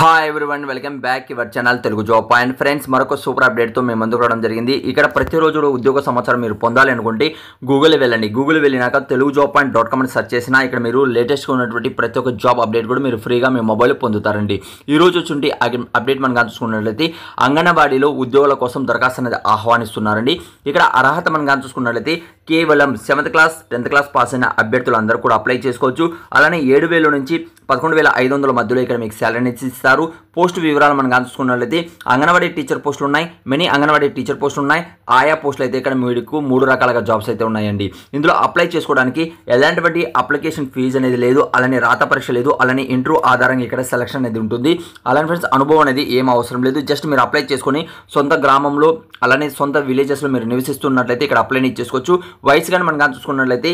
hi వన్ welcome back ఇవర్ channel Telugu job and friends మరొక సూపర్ అప్డేట్తో మేము ముందుకు రావడం జరిగింది ఇక్కడ ప్రతిరోజు ఉద్యోగ సమాచారం మీరు పొందాలి అనుకుంటే గూగుల్ వెళ్ళండి గూగుల్ వెళ్ళినాక Telugu job point dot com అని సర్చ్ చేసినా ఇక్కడ మీరు లేటెస్ట్గా ఉన్నటువంటి ప్రతి ఒక్క జాబ్ అప్డేట్ కూడా మీరు ఫ్రీగా మీ మొబైల్ పొందుతారండి ఈ రోజు వచ్చి అప్డేట్ మనం చూసుకున్నట్లయితే అంగన్వాడీలో ఉద్యోగుల కోసం దరఖాస్తు అనేది ఆహ్వానిస్తున్నారండి ఇక్కడ అర్హత మనం చూసుకున్నట్లయితే కేవలం seventh class tenth class pass అయిన అభ్యర్థులు అందరూ కూడా అప్లై చేసుకోవచ్చు అలానే ఏడు వేల నుంచి పదకొండు వేల ఐదు వందల మధ్యలో ఇక్కడ మీకు శాలరీని ఇస్తారు పోస్ట్ వివరాలు మనం అందుకున్నట్లయితే అంగన్వాడీ టీచర్ పోస్టులు ఉన్నాయి మినీ అంగన్వాడీ టీచర్ పోస్టులు ఉన్నాయి ఆయా పోస్టులు అయితే ఇక్కడ మీకు మూడు రకాలుగా జాబ్స్ అయితే ఉన్నాయండి ఇందులో అప్లై చేసుకోవడానికి ఎలాంటి అప్లికేషన్ ఫీజు అనేది లేదు అలానే రాత పరీక్ష లేదు అలానే ఇంటర్వ్యూ ఆధారంగా ఇక్కడ సెలక్షన్ అనేది ఉంటుంది అలానే ఫ్రెండ్స్ అనుభవం అనేది ఏం అవసరం లేదు జస్ట్ మీరు అప్లై చేసుకొని సొంత గ్రామంలో అలానే సొంత విలేజెస్లో మీరు నివసిస్తున్నట్లయితే ఇక్కడ అప్లై చేసుకోవచ్చు వయసు కానీ మనం కానీ చూసుకున్నట్లయితే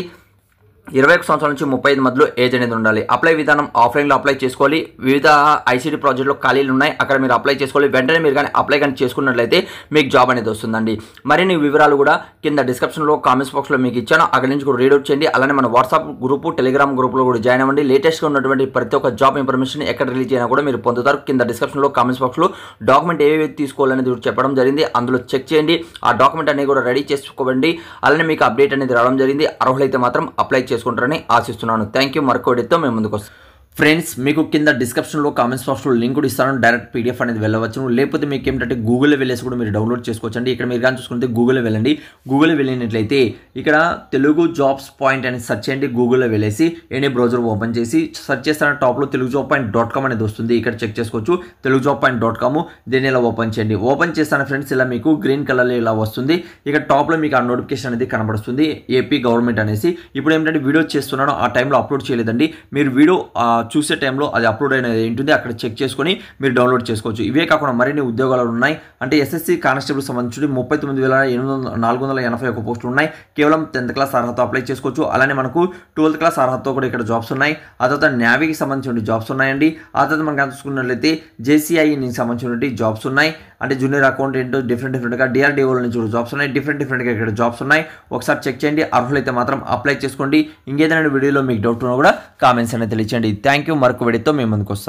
ఇరవై ఒక సంవత్సరాల నుంచి ముప్పై ఐదు మధ్యలో ఏజ్ అనేది ఉండాలి అప్లై విధానం ఆఫ్లైన్లో అప్లై చేసుకోవాలి వివిధ ఐసీడీ ప్రాజెక్టులో ఖాళీలు ఉన్నాయి అక్కడ మీరు అప్లై చేసుకోవాలి వెంటనే మీరు కానీ అప్లై కానీ చేసుకున్నట్లయితే మీకు జాబ్ అనేది వస్తుందండి మరిన్ని వివరాలు కూడా కింద డిస్క్రిప్షన్లో కామెంట్స్ బాక్స్లో మీకు ఇచ్చాను అక్కడి నుంచి కూడా రీడౌట్ చేయండి అలానే మన వాట్సాప్ గ్రూప్ టెలిగ్రామ్ గ్రూప్లో కూడా జాయిన్ అవ్వండి లేటెస్ట్గా ఉన్నటువంటి ప్రతి ఒక్క జాబ్ ఇన్ఫర్మేషన్ ఎక్కడ రిలీజ్ అయినా కూడా మీరు పొందుతారు కింద డిస్క్రిప్షన్లో కామెంట్స్ బాక్స్లో డాక్యుమెంట్ ఏవి తీసుకోవాలనేది చెప్పడం జరిగింది అందులో చెక్ చేయండి ఆ డాక్యుమెంట్ అనేది కూడా రెడీ చేసుకోవండి అలానే మీకు అప్డేట్ అనేది రావడం జరిగింది అర్హులైతే మాత్రం అప్లై చేసుకుంటారని ఆశిస్తున్నాను థ్యాంక్ యూ మరొక వీడియోతో మేము ముందుకు వస్తాం ఫ్రెండ్స్ మీకు కింద డిస్క్రిప్షన్లో కామెంట్స్ బాక్స్లో లింక్ కూడా ఇస్తాను డైరెక్ట్ పీడిఎఫ్ అనేది వెళ్ళవచ్చు లేకపోతే మీకు ఏంటంటే గూగుల్లో వెళ్ళేసి కూడా మీరు డౌన్లోడ్ చేసుకోవచ్చండి ఇక్కడ మీరు కానీ చూసుకుంటే గూగుల్లో వెళ్ళండి గూగుల్లో వెళ్ళినట్లయితే ఇక్కడ తెలుగు జాబ్స్ పాయింట్ అనేది సెర్చ్ చేయండి గూగుల్లో వెళ్ళేసి ఎనీ బ్రౌజర్ ఓపెన్ చేసి సెర్చ్ చేస్తాను టాప్లో Telugu job point dot com అనేది వస్తుంది ఇక్కడ చెక్ చేసుకోవచ్చు Telugu job point dot com దీన్ని ఇలా ఓపెన్ చేయండి ఓపెన్ చేస్తాను ఫ్రెండ్స్ ఇలా మీకు గ్రీన్ కలర్లో ఇలా వస్తుంది ఇక్కడ టాప్లో మీకు ఆ నోటిఫికేషన్ అనేది కనబడుతుంది ఏపీ గవర్నమెంట్ అనేసి ఇప్పుడు ఏంటంటే వీడియో చేస్తున్నాను ఆ టైంలో అప్లోడ్ చేయలేదండి మీరు వీడియో చూసే టైంలో అది అప్లోడ్ అనేది ఏంటి అక్కడ చెక్ చేసుకొని మీరు డౌన్లోడ్ చేసుకోవచ్చు ఇవే కాకుండా మరిన్ని ఉద్యోగాలు ఉన్నాయి అంటే ఎస్ఎస్సీ కానిస్టేబుల్ సంబంధించి ముప్పై తొమ్మిది వేల ఎనిమిది వందల నాలుగు వందల ఎనభై ఒక పోస్టులు ఉన్నాయి కేవలం టెన్త్ క్లాస్ అర్హత అప్లై చేసుకోవచ్చు అలానే మనకు ట్వెల్త్ క్లాస్ అర్హతతో కూడా ఇక్కడ జాబ్స్ ఉన్నాయి ఆ తర్వాత నావీకి సంబంధించిన జాబ్స్ ఉన్నాయండి ఆ తర్వాత మనం చూసుకున్నట్లయితే జేసీఐకి సంబంధించినటువంటి జాబ్స్ ఉన్నాయి అంటే జూనియర్ అకౌంట్ ఏంటో డిఫరెంట్ డిఫరెంట్గా డిఆర్డీఓల నుంచి కూడా జాబ్స్ ఉన్నాయి డిఫరెంట్ డిఫరెంట్గా ఇక్కడ జాబ్స్ ఉన్నాయి ఒకసారి చెక్ చేయండి అర్హులైతే మాత్రం అప్లై చేసుకోండి ఇంకేదైనా వీడియోలో మీకు డౌట్ ఉన్నా కూడా కామెంట్స్ అనేది తెలియచేయండి థ్యాంక్ థ్యాంక్ యూ మరొక వీడితో మేము ముందుకు వస్తాం